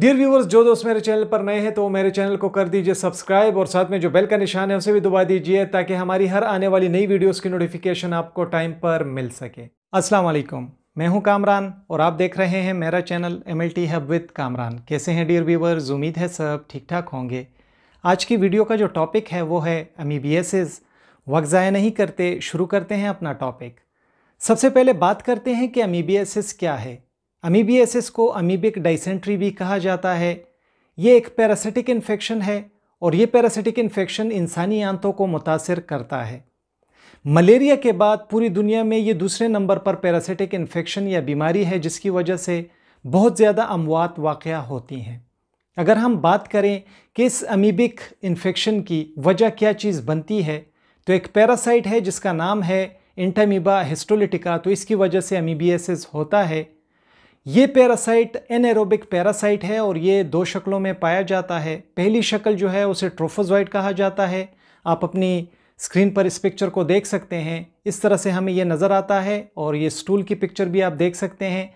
dear viewers जो दोस्त मेरे चैनल पर नए हैं तो मेरे चैनल को कर दीजिए सब्सक्राइब और साथ में जो बेल का निशान है उसे भी दबा दीजिए ताकि हमारी हर आने वाली नई वीडियोस की नोटिफिकेशन आपको टाइम पर मिल सके अस्सलाम वालेकुम मैं हूं कामरान और आप देख रहे हैं मेरा channel M L hub with Kamran कैसे हैं डियर व्यूवर्स उम्मीद है सब ठीक ठाक होंगे आज की वीडियो का जो टॉपिक है वो है अमीबियसेस e वक्त ज़ाया नहीं करते शुरू करते हैं अपना टॉपिक सबसे पहले बात करते हैं कि अमीबियसेस e क्या है अमीबियसिस को अमीबिक डाइसेंट्री भी कहा जाता है ये एक पैरासिटिक इन्फेक्शन है और ये पैरासिटिक इन्फेक्शन इंसानी आंतों को मुतासर करता है मलेरिया के बाद पूरी दुनिया में ये दूसरे नंबर पर पैरासिटिक इन्फेक्शन या बीमारी है जिसकी वजह से बहुत ज़्यादा अमवात वाक़ होती हैं अगर हम बात करें कि इस अमीबिक इन्फेक्शन की वजह क्या चीज़ बनती है तो एक पैरासाइट है जिसका नाम है इंटामीबा हिस्टोलिटिका तो इसकी वजह से अमीबियसिस होता है ये पैरासाइट एनएरोबिक पैरासाइट है और ये दो शक्लों में पाया जाता है पहली शक्ल जो है उसे ट्रोफोजोइड कहा जाता है आप अपनी स्क्रीन पर इस पिक्चर को देख सकते हैं इस तरह से हमें ये नज़र आता है और ये स्टूल की पिक्चर भी आप देख सकते हैं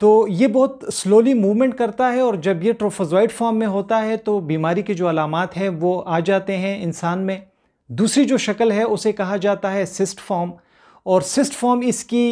तो ये बहुत स्लोली मूवमेंट करता है और जब ये ट्रोफोजोइड फॉर्म में होता है तो बीमारी के जो अलामत हैं वो आ जाते हैं इंसान में दूसरी जो शक्ल है उसे कहा जाता है सिस्ट फॉर्म और सिस्ट फॉर्म इसकी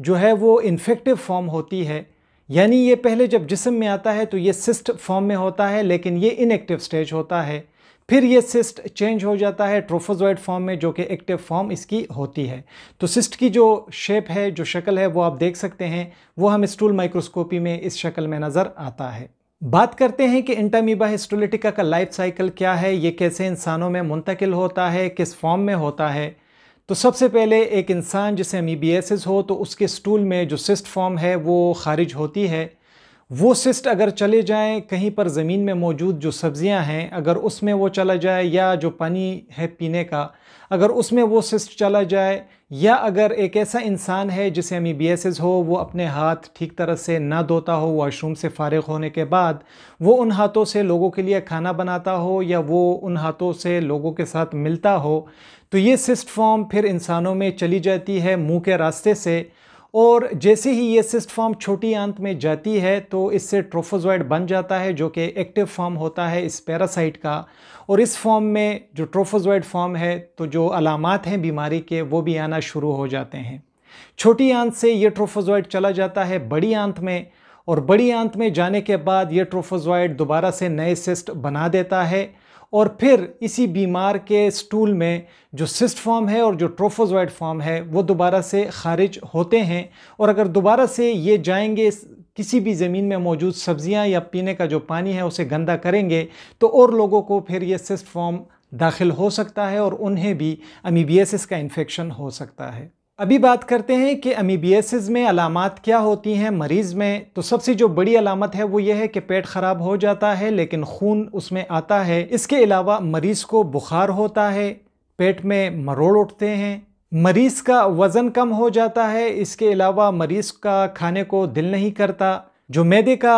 जो है वो इन्फेक्टिव फॉर्म होती है यानी ये पहले जब जिसम में आता है तो ये सिस्ट फॉर्म में होता है लेकिन ये इनएक्टिव स्टेज होता है फिर ये सिस्ट चेंज हो जाता है ट्रोफोजॉइड फॉर्म में जो कि एक्टिव फॉर्म इसकी होती है तो सिस्ट की जो शेप है जो शक्ल है वो आप देख सकते हैं वो हम स्टूल माइक्रोस्कोपी में इस शक्ल में नज़र आता है बात करते हैं कि इंटामीबा हिस्टोलिटिका का लाइफ साइकिल क्या है ये कैसे इंसानों में मुंतकिल होता है किस फॉर्म में होता है तो सबसे पहले एक इंसान जिसे अमीबियसिस हो तो उसके स्टूल में जो सिस्ट फॉर्म है वो खारिज होती है वो सिस्ट अगर चले जाएँ कहीं पर ज़मीन में मौजूद जो सब्ज़ियां हैं अगर उसमें वो चला जाए या जो पानी है पीने का अगर उसमें वो सिस्ट चला जाए या अगर एक ऐसा इंसान है जिसे एम हो वो अपने हाथ ठीक तरह से ना धोता हो वाशरूम से फारग होने के बाद वो उन हाथों से लोगों के लिए खाना बनाता हो या वो उन हाथों से लोगों के साथ मिलता हो तो ये सिस्ट फॉर्म फिर इंसानों में चली जाती है मुँह के रास्ते से और जैसे ही ये सिस्ट फॉर्म छोटी आंत में जाती है तो इससे ट्रोफोजॉइड बन जाता है जो कि एक्टिव फॉर्म होता है इस पैरासाइट का और इस फॉर्म में जो ट्रोफोजॉइड फॉर्म है तो जो अलामत हैं बीमारी के वो भी आना शुरू हो जाते हैं छोटी आंत से ये ट्रोफोजॉइड चला जाता है बड़ी आंत में और बड़ी आंत में जाने के बाद ये ट्रोफोजॉइड दोबारा से नए सिस्ट बना देता है और फिर इसी बीमार के स्टूल में जो सिस्ट फॉर्म है और जो ट्रोफोजॉइड फॉर्म है वो दोबारा से खारिज होते हैं और अगर दोबारा से ये जाएंगे किसी भी ज़मीन में मौजूद सब्ज़ियाँ या पीने का जो पानी है उसे गंदा करेंगे तो और लोगों को फिर ये सिस्ट फॉर्म दाखिल हो सकता है और उन्हें भी अमीबियसिस का इन्फेक्शन हो सकता है अभी बात करते हैं कि अमीबियसिस में अलामत क्या होती हैं मरीज़ में तो सबसे जो बड़ी अलामत है वो ये है कि पेट ख़राब हो जाता है लेकिन खून उसमें आता है इसके अलावा मरीज़ को बुखार होता है पेट में मरोड़ उठते हैं मरीज़ का वज़न कम हो जाता है इसके अलावा मरीज़ का खाने को दिल नहीं करता जो मैदे का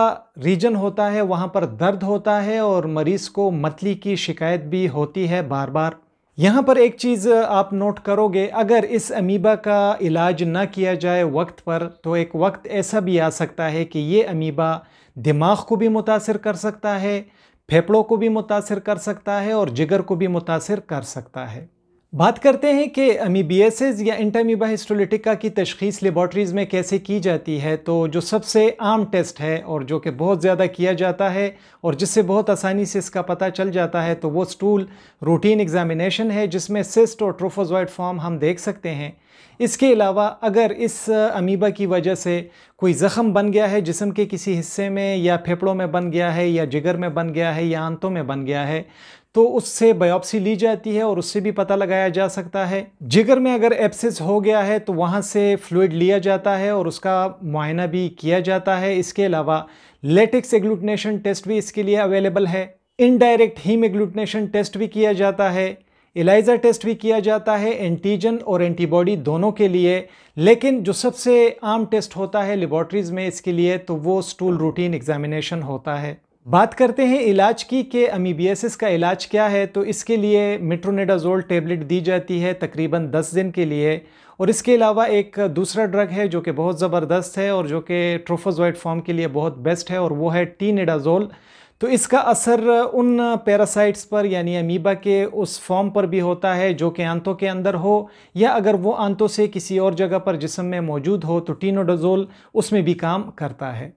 रीजन होता है वहाँ पर दर्द होता है और मरीज़ को मतली की शिकायत भी होती है बार बार यहाँ पर एक चीज़ आप नोट करोगे अगर इस अमीबा का इलाज ना किया जाए वक्त पर तो एक वक्त ऐसा भी आ सकता है कि ये अमीबा दिमाग को भी मुतासर कर सकता है फेफड़ों को भी मुतासर कर सकता है और जिगर को भी मुतासर कर सकता है बात करते हैं कि अमीबियसिस या इंटामीबा हिस्टोलिटिका की तशखीस लेबॉटरीज में कैसे की जाती है तो जो सबसे आम टेस्ट है और जो कि बहुत ज़्यादा किया जाता है और जिससे बहुत आसानी से इसका पता चल जाता है तो वो स्टूल रूटीन एग्जामिनेशन है जिसमें सिस्ट और ट्रोफोजॉइड फॉर्म हम देख सकते हैं इसके अलावा अगर इस अमीबा uh, की वजह से कोई ज़ख़म बन गया है जिसम के किसी हिस्से में या फेफड़ों में बन गया है या जिगर में बन गया है या आंतों में बन गया है तो उससे बायोप्सी ली जाती है और उससे भी पता लगाया जा सकता है जिगर में अगर एप्सिस हो गया है तो वहाँ से फ्लूड लिया जाता है और उसका मुआयना भी किया जाता है इसके अलावा लेटिक्स एग्लूटनेशन टेस्ट भी इसके लिए अवेलेबल है इनडायरेक्ट हीम एग्लूटनेशन टेस्ट भी किया जाता है एलाइजा टेस्ट भी किया जाता है एंटीजन और एंटीबॉडी दोनों के लिए लेकिन जो सबसे आम टेस्ट होता है लेबॉर्ट्रीज़ में इसके लिए तो वो स्टूल रूटीन एग्जामिनेशन होता है बात करते हैं इलाज की कि अमीबियसिस का इलाज क्या है तो इसके लिए मिट्रोनेडाजोल टेबलेट दी जाती है तकरीबन 10 दिन के लिए और इसके अलावा एक दूसरा ड्रग है जो कि बहुत ज़बरदस्त है और जो कि ट्रोफोजॉइड फॉर्म के लिए बहुत बेस्ट है और वो है टीनेडाजोल तो इसका असर उन पैरासाइट्स पर यानी अमीबा के उस फॉर्म पर भी होता है जो कि आंतों के अंदर हो या अगर वो आंतों से किसी और जगह पर जिसम में मौजूद हो तो टीनोडाजोल उसमें भी काम करता है